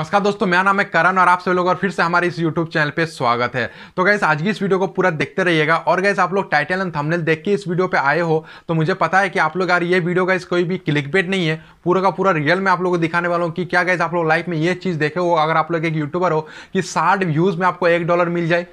नमस्कार दोस्तों मेरा नाम है करण और आप सब लोग और फिर से हमारे इस YouTube चैनल पे स्वागत है तो गैस आज की इस वीडियो को पूरा देखते रहिएगा और गैस आप लोग टाइटल एंड थंबनेल देख के इस वीडियो पे आए हो तो मुझे पता है कि आप लोग यार ये वीडियो गैस कोई भी क्लिक बेट नहीं है पूरा का पूरा रियल में आप लोग को दिखाने वाला हूँ कि क्या गैस आप लोग लाइफ में ये चीज़ देखे हो अगर आप लोग एक यूट्यूबर हो कि साठ व्यूज़ में आपको एक डॉलर मिल जाए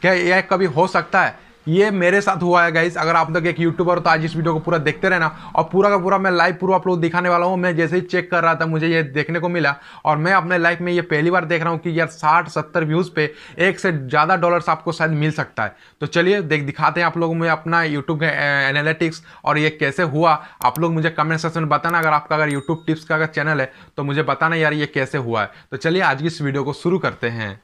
क्या यह कभी हो सकता है ये मेरे साथ हुआ है गाइस अगर आप लोग एक यूट्यूबर हो तो आज इस वीडियो को पूरा देखते रहना और पूरा का पूरा मैं लाइव पूरा आप लोग दिखाने वाला हूँ मैं जैसे ही चेक कर रहा था मुझे ये देखने को मिला और मैं अपने लाइफ में ये पहली बार देख रहा हूँ कि यार साठ सत्तर व्यूज़ पे एक से ज़्यादा डॉलर्स आपको शायद मिल सकता है तो चलिए देख दिखाते हैं आप लोगों में अपना यूट्यूब एनालिटिक्स और ये कैसे हुआ आप लोग मुझे कमेंट सेक्शन में बताना अगर आपका अगर यूट्यूब टिप्स का अगर चैनल है तो मुझे बताना यार ये कैसे हुआ है तो चलिए आज की इस वीडियो को शुरू करते हैं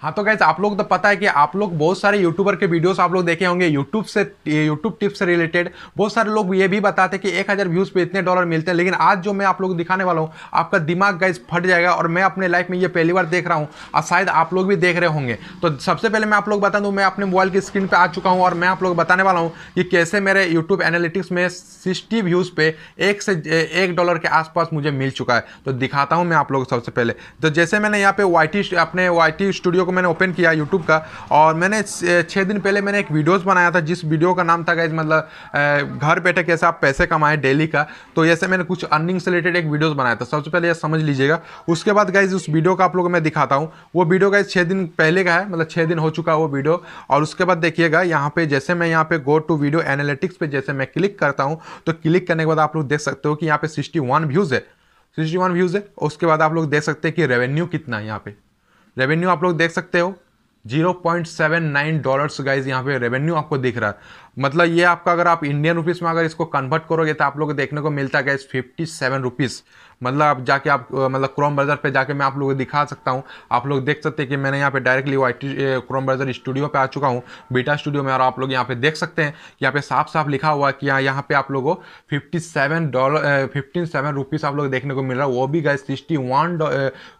हाँ तो गैस आप लोग तो पता है कि आप लोग बहुत सारे यूट्यूबर के वीडियोस आप लोग देखे होंगे यूट्यूब से यूट्यूब टिप्स से रिलेटेड बहुत सारे लोग ये भी बताते हैं कि एक हज़ार व्यूज़ पे इतने डॉलर मिलते हैं लेकिन आज जो मैं आप लोग दिखाने वाला हूँ आपका दिमाग गैस फट जाएगा और मैं अपने लाइफ में ये पहली बार देख रहा हूँ और शायद आप लोग भी देख रहे होंगे तो सबसे पहले मैं आप लोग बता दूँ मैं अपने मोबाइल की स्क्रीन पर आ चुका हूँ और मैं आप लोग बताने वाला हूँ कि कैसे मेरे यूट्यूब एनालिटिक्स में सिक्सटी व्यूज़ पे एक से एक डॉलर के आसपास मुझे मिल चुका है तो दिखाता हूँ मैं आप लोग सबसे पहले तो जैसे मैंने यहाँ पे वाई अपने वाई स्टूडियो को मैंने ओपन किया यूट्यूब का और मैंने छः दिन पहले मैंने एक वीडियोस बनाया था जिस वीडियो का नाम था गाइज मतलब घर बैठे कैसे आप पैसे कमाएं डेली का तो ऐसे मैंने कुछ अर्निंग से रिलेटेड एक वीडियोज़ बनाया था सबसे पहले यह समझ लीजिएगा उसके बाद गाइज उस वीडियो का आप लोग मैं दिखाता हूँ वो वीडियो गाइज छः दिन पहले का है मतलब छः दिन हो चुका है वो वीडियो और उसके बाद देखिएगा यहाँ पर जैसे मैं यहाँ पे गो टू वीडियो एनालिटिक्स पे जैसे मैं क्लिक करता हूँ तो क्लिक करने के बाद आप लोग देख सकते हो कि यहाँ पे सिक्सटी वन व्यूज़ है सिक्सटी व्यूज़ है उसके बाद आप लोग देख सकते हैं कि रेवेन्यू कितना है यहाँ पे रेवेन्यू आप लोग देख सकते हो 0.79 डॉलर्स गाइज यहाँ पे रेवेन्यू आपको दिख रहा है मतलब ये आपका अगर आप इंडियन रुपीस में अगर इसको कन्वर्ट करोगे तो आप लोग को देखने को मिलता है गाइज फिफ्टी सेवन रुपीज़ मतलब आप जाके आप मतलब क्रोम ब्रदर पे जाके मैं आप लोगों को दिखा सकता हूँ आप लोग देख सकते हैं कि मैंने यहाँ पे डायरेक्टली वाई क्रोम ब्रदर स्टूडियो पे आ चुका हूँ बीटा स्टूडियो में और आप लोग यहाँ पे देख सकते हैं यहाँ पे साफ साफ लिखा हुआ कि यहाँ यहाँ पे आप लोगों को fifty seven dollar fifty seven rupees आप लोग देखने को मिल रहा है वो भी गए सिक्सटी वन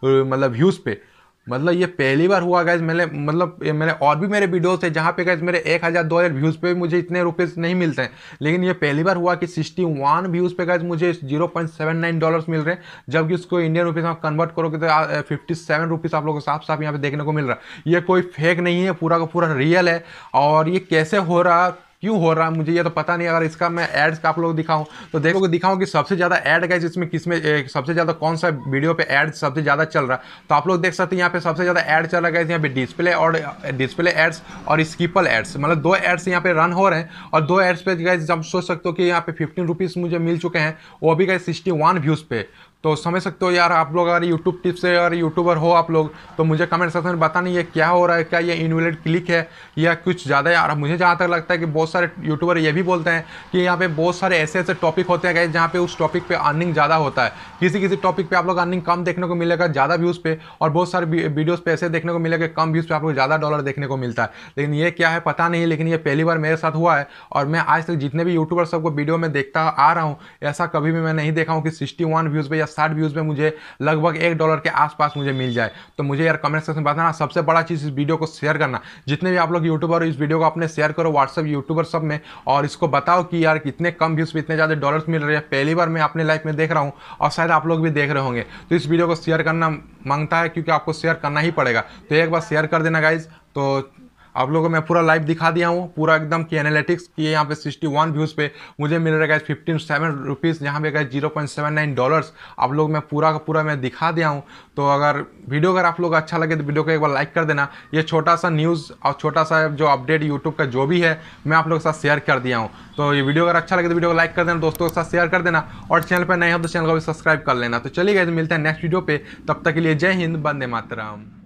मतलब व्यूज़ पे मतलब ये पहली बार हुआ गैस मैंने मतलब मैंने और भी मेरे वीडियोस है जहाँ पे गैस मेरे एक हज़ार दो हज़ार व्यूज़ पे मुझे इतने रुपीज़ नहीं मिलते हैं लेकिन ये पहली बार हुआ कि सिक्सटी वन व्यूज़ पे गैस मुझे zero point seven nine dollars मिल रहे हैं जबकि उसको इंडियन रुपीज़ आप कन्वर्ट करोगे तो फिफ्टी सेवन रुपीज़ आप लोगों को साफ साफ यहाँ पे देखने को मिल रहा है ये कोई फेक नहीं है पूरा का पूरा रियल है और ये कैसे हो रहा क्यों हो रहा है मुझे ये तो पता नहीं अगर इसका मैं एड्स का आप लोग दिखाऊं तो देख लोग दिखाऊं कि सबसे ज़्यादा एड गए इसमें किस में सबसे ज़्यादा कौन सा वीडियो पे एड सबसे ज़्यादा चल रहा है तो आप लोग देख सकते हैं यहाँ पे सबसे ज़्यादा एड चल रहा है यहाँ पे डिस्प्ले और डिस्प्ले एड्स और स्कीपल एड्स मतलब दो एड्स यहाँ पे रन हो रहे हैं और दो एड्स पे गए आप सोच सकते हो कि यहाँ पे फिफ्टीन रुपीज़ मुझे मिल चुके हैं वो भी गए सिक्सटी व्यूज़ पे तो समझ सकते हो यार आप लोग अगर यूट्यूब टिप्स से अगर यूट्यूबर हो आप लोग तो मुझे कमेंट सेक्शन में नहीं ये क्या हो रहा है क्या ये इनवेलिड क्लिक है या कुछ ज़्यादा यार मुझे जहाँ तक लगता है कि बहुत सारे यूट्यूबर ये भी बोलते हैं कि यहाँ पे बहुत सारे ऐसे ऐसे टॉपिक होते हैं गए जहाँ पे उस टॉपिक पे अर्निंग ज़्यादा होता है किसी किसी टॉपिक पर आप लोग अर्निंग कम देखने को मिलेगा ज़्यादा व्यूज़ पे और बहुत सारे वीडियोज़ पे ऐसे देखने को मिलेगा कम व्यूज़ पर आप लोग ज़्यादा डॉलर देखने को मिलता है लेकिन ये क्या है पता नहीं लेकिन ये पहली बार मेरे साथ हुआ है और मैं आज तक जितने भी यूट्यूबर सबको वीडियो में देखता आ रहा हूँ ऐसा कभी भी मैं नहीं देखा हूँ कि सिक्सटी व्यूज़ पर या साठ व्यूज़ में मुझे लगभग एक डॉलर के आसपास मुझे मिल जाए तो मुझे यार कमेंट सेक्शन में बताना सबसे बड़ा चीज़ इस वीडियो को शेयर करना जितने भी आप लोग यूट्यूबर हो इस वीडियो को अपने शेयर करो व्हाट्सअप यूट्यूबर सब में और इसको बताओ कि यार कितने कम व्यूज़ पर इतने ज़्यादा डॉलर्स मिल रहे हैं पहली बार मैं अपने लाइफ में देख रहा हूँ और शायद आप लोग भी देख रहे होंगे तो इस वीडियो को शेयर करना मांगता है क्योंकि आपको शेयर करना ही पड़ेगा तो एक बार शेयर कर देना गाइज तो आप लोगों को मैं पूरा लाइव दिखा दिया हूँ पूरा एकदम की एनालिटिक्स की यहाँ पे सिक्सटी वन व्यूज़ पे मुझे मिल रहा है फिफ्टीन सेवन रुपीज़ यहाँ पे गए zero point seven nine dollars आप लोग मैं पूरा का पूरा मैं दिखा दिया हूँ तो अगर वीडियो अगर आप लोग अच्छा लगे तो वीडियो को एक बार लाइक कर देना ये छोटा सा न्यूज़ और छोटा सा जो अपडेट यूट्यूब का जो भी है मैं आप लोगों के साथ शेयर कर दिया हूँ तो ये वीडियो अगर अच्छा लगे तो वीडियो को लाइक कर देना दोस्तों के साथ शेयर कर देना और चैनल पर नए हो तो चैनल को भी सब्सक्राइब कर लेना तो चलिए गए मिलते हैं नेक्स्ट वीडियो पर तब तक के लिए जय हिंद बंदे मातराम